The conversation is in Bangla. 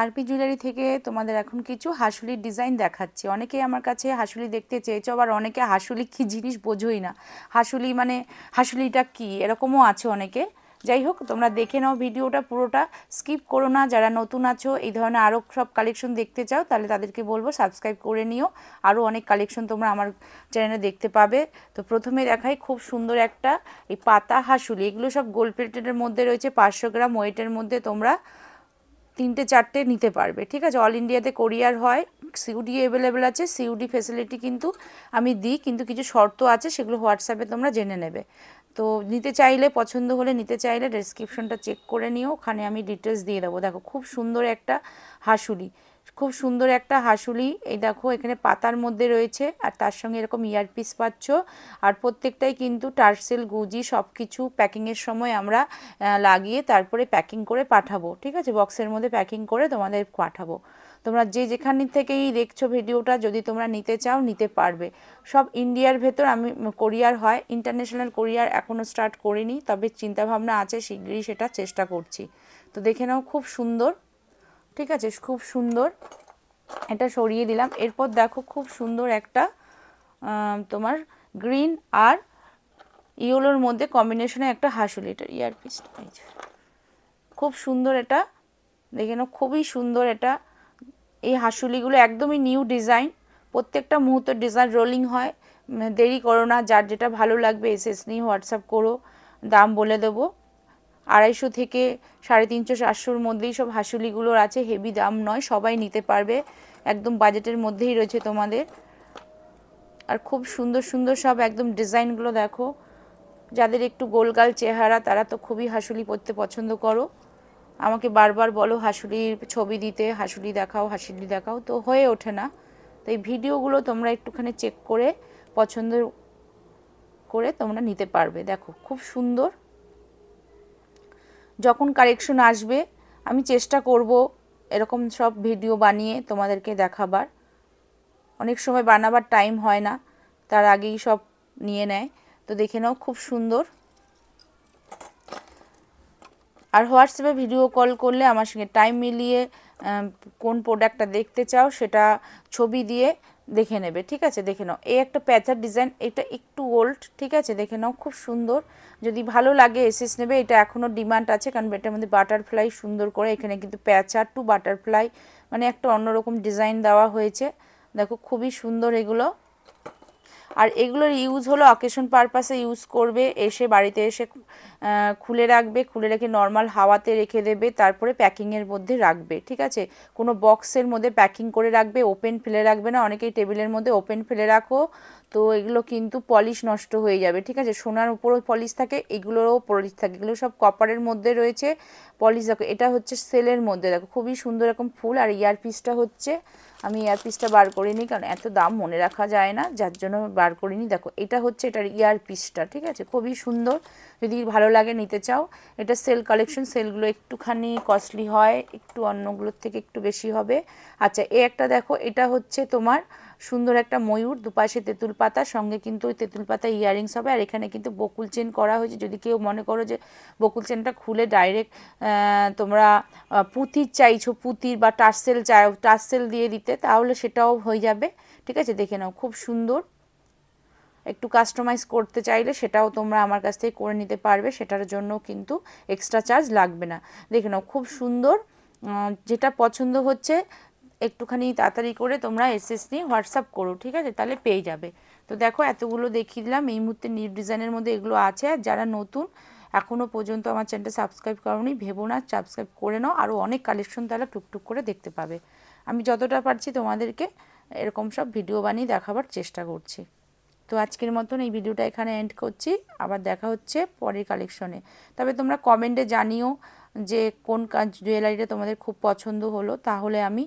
আরপি জুয়েলারি থেকে তোমাদের এখন কিছু হাসুলির ডিজাইন দেখাচ্ছি অনেকেই আমার কাছে হাসুলি দেখতে চেয়েছো আবার অনেকে হাসুলি কী জিনিস বোঝোই না হাসুলি মানে হাসুলিটা কি এরকমও আছে অনেকে যাই হোক তোমরা দেখে নাও ভিডিওটা পুরোটা স্কিপ করো না যারা নতুন আছো এই ধরনের আরও সব কালেকশন দেখতে চাও তাহলে তাদেরকে বলবো সাবস্ক্রাইব করে নিও আরও অনেক কালেকশন তোমরা আমার চ্যানেলে দেখতে পাবে তো প্রথমে দেখাই খুব সুন্দর একটা এই পাতা হাসুলি এগুলো সব গোল্ড প্লেটের মধ্যে রয়েছে পাঁচশো গ্রাম ওয়েটের মধ্যে তোমরা তিনটে চারটে নিতে পারবে ঠিক আছে অল ইন্ডিয়াতে কোরিয়ার হয় সিউডি অ্যাভেলেবেল আছে সিউডি ফেসিলিটি কিন্তু আমি দিই কিন্তু কিছু শর্ত আছে সেগুলো হোয়াটসঅ্যাপে তোমরা জেনে নেবে তো নিতে চাইলে পছন্দ হলে নিতে চাইলে ডেসক্রিপশনটা চেক করে নিও ওখানে আমি ডিটেলস দিয়ে দেবো দেখো খুব সুন্দর একটা হাসুলি খুব সুন্দর একটা হাসুলি এই দেখো এখানে পাতার মধ্যে রয়েছে আর তার সঙ্গে এরকম ইয়ারপিস পাচ্ছ আর প্রত্যেকটাই কিন্তু টার্সেল গুজি সব কিছু প্যাকিংয়ের সময় আমরা লাগিয়ে তারপরে প্যাকিং করে পাঠাবো ঠিক আছে বক্সের মধ্যে প্যাকিং করে তোমাদের পাঠাবো তোমরা যে যেখানে থেকেই দেখছো ভিডিওটা যদি তোমরা নিতে চাও নিতে পারবে সব ইন্ডিয়ার ভেতর আমি কোরিয়ার হয় ইন্টারন্যাশনাল কোরিয়ার এখনও স্টার্ট করিনি তবে চিন্তাভাবনা আছে শীঘ্রই সেটা চেষ্টা করছি তো দেখে নাও খুব সুন্দর ঠিক আছে খুব সুন্দর এটা সরিয়ে দিলাম এরপর দেখো খুব সুন্দর একটা তোমার গ্রিন আর ইয়েলোর মধ্যে কম্বিনেশনে একটা হাসুলিটার পিস খুব সুন্দর এটা দেখে নাও খুবই সুন্দর এটা এই হাসুলিগুলো একদমই নিউ ডিজাইন প্রত্যেকটা মুহূর্তের ডিজাইন রোলিং হয় দেরি করো না যার যেটা ভালো লাগবে এসএস নিয়ে হোয়াটসঅ্যাপ করো দাম বলে দেবো আড়াইশো থেকে সাড়ে তিনশো চারশোর মধ্যেই সব হাসুলিগুলোর আছে হেভি দাম নয় সবাই নিতে পারবে একদম বাজেটের মধ্যেই রয়েছে তোমাদের আর খুব সুন্দর সুন্দর সব একদম ডিজাইনগুলো দেখো যাদের একটু গোলগাল চেহারা তারা তো খুবই হাসুলি পরতে পছন্দ করো আমাকে বারবার বলো হাসুলির ছবি দিতে হাসুলি দেখাও হাসুলি দেখাও তো হয়ে ওঠে না তো এই ভিডিওগুলো তোমরা একটুখানি চেক করে পছন্দ করে তোমরা নিতে পারবে দেখো খুব সুন্দর যখন কারেকশন আসবে আমি চেষ্টা করব এরকম সব ভিডিও বানিয়ে তোমাদেরকে দেখাবার অনেক সময় বানাবার টাইম হয় না তার আগেই সব নিয়ে নেয় তো দেখে নাও খুব সুন্দর আর হোয়াটসঅ্যাপে ভিডিও কল করলে আমার সঙ্গে টাইম মিলিয়ে কোন প্রোডাক্টটা দেখতে চাও সেটা ছবি দিয়ে দেখে নেবে ঠিক আছে দেখে নাও এই একটা প্যাচার ডিজাইন এটা একটু ওল্ড ঠিক আছে দেখে নাও খুব সুন্দর যদি ভালো লাগে এসএস নেবে এটা এখনও ডিমান্ড আছে কারণ এটার মধ্যে বাটারফ্লাই সুন্দর করে এখানে কিন্তু প্যাচার টু বাটারফ্লাই মানে একটা অন্যরকম ডিজাইন দেওয়া হয়েছে দেখো খুবই সুন্দর এগুলো আর এগুলোর ইউজ হলো অকেশন পারপাসে ইউজ করবে এসে বাড়িতে এসে খুলে রাখবে খুলে রেখে নর্মাল হাওয়াতে রেখে দেবে তারপরে প্যাকিংয়ের মধ্যে রাখবে ঠিক আছে কোনো বক্সের মধ্যে প্যাকিং করে রাখবে ওপেন ফেলে রাখবে না অনেকেই টেবিলের মধ্যে ওপেন ফেলে রাখো তো এগুলো কিন্তু পলিশ নষ্ট হয়ে যাবে ঠিক আছে সোনার উপরও পলিশ থাকে এগুলোরও পলিশ থাকে এগুলো সব কপারের মধ্যে রয়েছে পলিশ দেখো এটা হচ্ছে সেলের মধ্যে দেখো খুবই সুন্দর এরকম ফুল আর ইয়ারপিসটা হচ্ছে আমি ইয়ারপিসটা বার করিনি কারণ এত দাম মনে রাখা যায় না যার জন্য বার করিনি দেখো এটা হচ্ছে এটার ইয়ারপিসটা ঠিক আছে খুবই সুন্দর যদি ভালো লাগে নিতে চাও এটা সেল কালেকশন সেলগুলো একটুখানি কস্টলি হয় একটু অন্যগুলোর থেকে একটু বেশি হবে আচ্ছা এ একটা দেখো এটা হচ্ছে তোমার সুন্দর একটা ময়ূর দুপাশে তেঁতুল পাতা সঙ্গে কিন্তু ওই তেঁতুল পাতা ইয়ারিংস হবে আর এখানে কিন্তু বকুল চেন করা হয়েছে যদি কেউ মনে করো যে বকুল চেনটা খুলে ডাইরেক্ট তোমরা পুঁতির চাইছো পুঁতির বা টার্সেল চাই টার্সেল দিয়ে দিতে তাহলে সেটাও হয়ে যাবে ঠিক আছে দেখে নাও খুব সুন্দর একটু কাস্টমাইজ করতে চাইলে সেটাও তোমরা আমার কাছ থেকে করে নিতে পারবে সেটার জন্য কিন্তু এক্সট্রা চার্জ লাগবে না দেখে নাও খুব সুন্দর যেটা পছন্দ হচ্ছে একটুখানি তাড়াতাড়ি করে তোমরা এসএস নিয়ে হোয়াটসঅ্যাপ করো ঠিক আছে তাহলে পেয়ে যাবে তো দেখো এতগুলো দেখিয়ে দিলাম এই মুহূর্তে নিউ ডিজাইনের মধ্যে এগুলো আছে আর যারা নতুন এখনও পর্যন্ত আমার চ্যানেলটা সাবস্ক্রাইব করোনি ভেবো না সাবস্ক্রাইব করে নাও আরও অনেক কালেকশন তাহলে টুকটুক করে দেখতে পাবে আমি যতটা পারছি তোমাদেরকে এরকম সব ভিডিও বানিয়ে দেখাবার চেষ্টা করছি তো আজকের মতন এই ভিডিওটা এখানে এন্ড করছি আবার দেখা হচ্ছে পরের কালেকশনে তবে তোমরা কমেন্টে জানিও যে কোন কাজ জুয়েলারিটা তোমাদের খুব পছন্দ হলো তাহলে আমি